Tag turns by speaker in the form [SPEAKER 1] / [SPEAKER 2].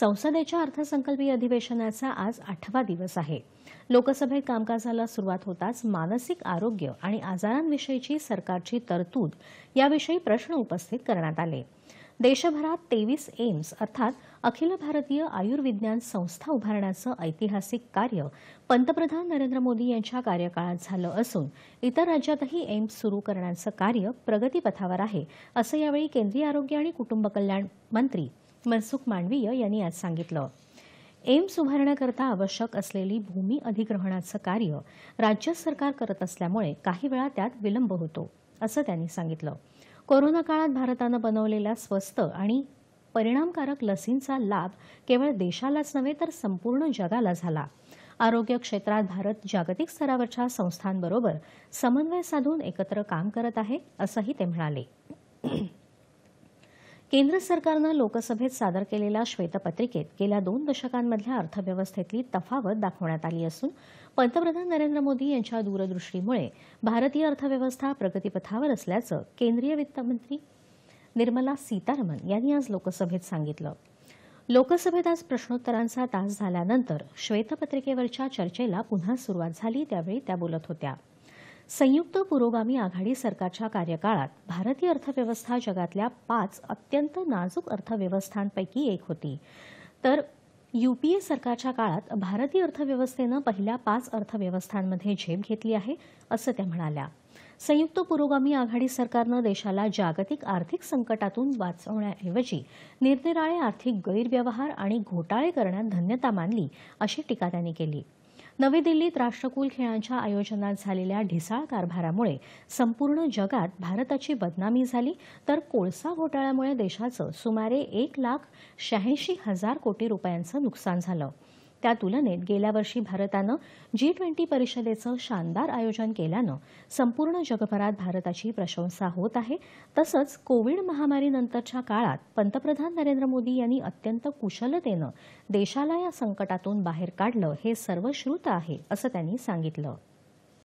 [SPEAKER 1] संसदेच्या अर्थसंकल्पीय अधिवेशनाचा आज आठवा दिवस आहे लोकसभेत कामकाजाला सुरुवात होताच मानसिक आरोग्य आणि आजारांविषयीची सरकारची तरतूद याविषयी प्रश्न उपस्थित करण्यात आले देशभरात तेवीस एम्स अर्थात अखिल भारतीय आयुर्विज्ञान संस्था उभारण्याचं ऐतिहासिक कार्य पंतप्रधान नरेंद्र मोदी यांच्या कार्यकाळात झालं असून इतर राज्यातही एम्स सुरू करण्याचं कार्य प्रगतीपथावर आहे असं यावेळी केंद्रीय आरोग्य आणि कुटुंब कल्याण मंत्री मनसुख मांडवीय यांनी आज सांगितलं एम्स उभारण्याकरता आवश्यक असलेली भूमी अधिग्रहणाचं कार्य राज्य सरकार करत असल्यामुळे काही वेळा त्यात विलंब होतो असं त्यांनी सांगितलं कोरोना काळात भारतानं बनवलेल्या स्वस्त आणि परिणामकारक लसींचा लाभ केवळ देशालाच नव्हे तर संपूर्ण जगाला झाला आरोग्य क्षेत्रात भारत जागतिक स्तरावरच्या संस्थांबरोबर समन्वय साधून एकत्र काम करत आहे असंही ते म्हणाले केंद्र सरकारनं लोकसभेत सादर केलेल्या श्वेतपत्रिकेत गेल्या दोन दशकांमधल्या अर्थव्यवस्थेतली तफावत दाखवण्यात आली असून पंतप्रधान नरेंद्र मोदी यांच्या दूरदृष्टीमुळे भारतीय अर्थव्यवस्था प्रगतीपथावर असल्याचं केंद्रीय वित्तमंत्री निर्मला सीतारामन यांनी आज लोकसभेत सांगितलं लोकसभेत आज प्रश्नोत्तरांचा तास झाल्यानंतर श्वेतपत्रिकेवरच्या चर्चेला पुन्हा सुरुवात झाली त्यावेळी त्या बोलत होत्या संयुक्त पुरोगामी आघाडी सरकारच्या कार्यकाळात भारतीय अर्थव्यवस्था जगातल्या पाच अत्यंत नाजूक अर्थव्यवस्थांपैकी एक होती तर युपीए सरकारच्या काळात भारतीय अर्थव्यवस्थेनं पहिल्या पाच अर्थव्यवस्थांमध्ये झेप घेतली आहे असं त्या म्हणाल्या संयुक्त पुरोगामी आघाडी सरकारनं देशाला जागतिक आर्थिक संकटातून वाचवण्याऐवजी निरनिराळे आर्थिक गैरव्यवहार आणि घोटाळे करण्यात धन्यता मानली अशी टीका त्यांनी केली नवी दिल्लीत राष्ट्रकुल खेळांच्या आयोजनात झालेल्या ढिसाळ कारभारामुळे संपूर्ण जगात भारताची बदनामी झाली तर कोळसा घोटाळ्यामुळे देशाचं सुमारे एक लाख शहाऐंशी हजार कोटी रुपयांचं नुकसान झालं त्या तुलनेत गेल्या वर्षी भारतानं जी ट्वेंटी परिषदेचं शानदार आयोजन केल्यानं संपूर्ण जगभरात भारताची प्रशंसा होत आहे तसंच कोविड महामारीनंतरच्या काळात पंतप्रधान नरेंद्र मोदी यांनी अत्यंत कुशलतेनं देशाला या संकटातून बाहेर काढलं हे सर्वश्रुत आहे असं त्यांनी सांगितलं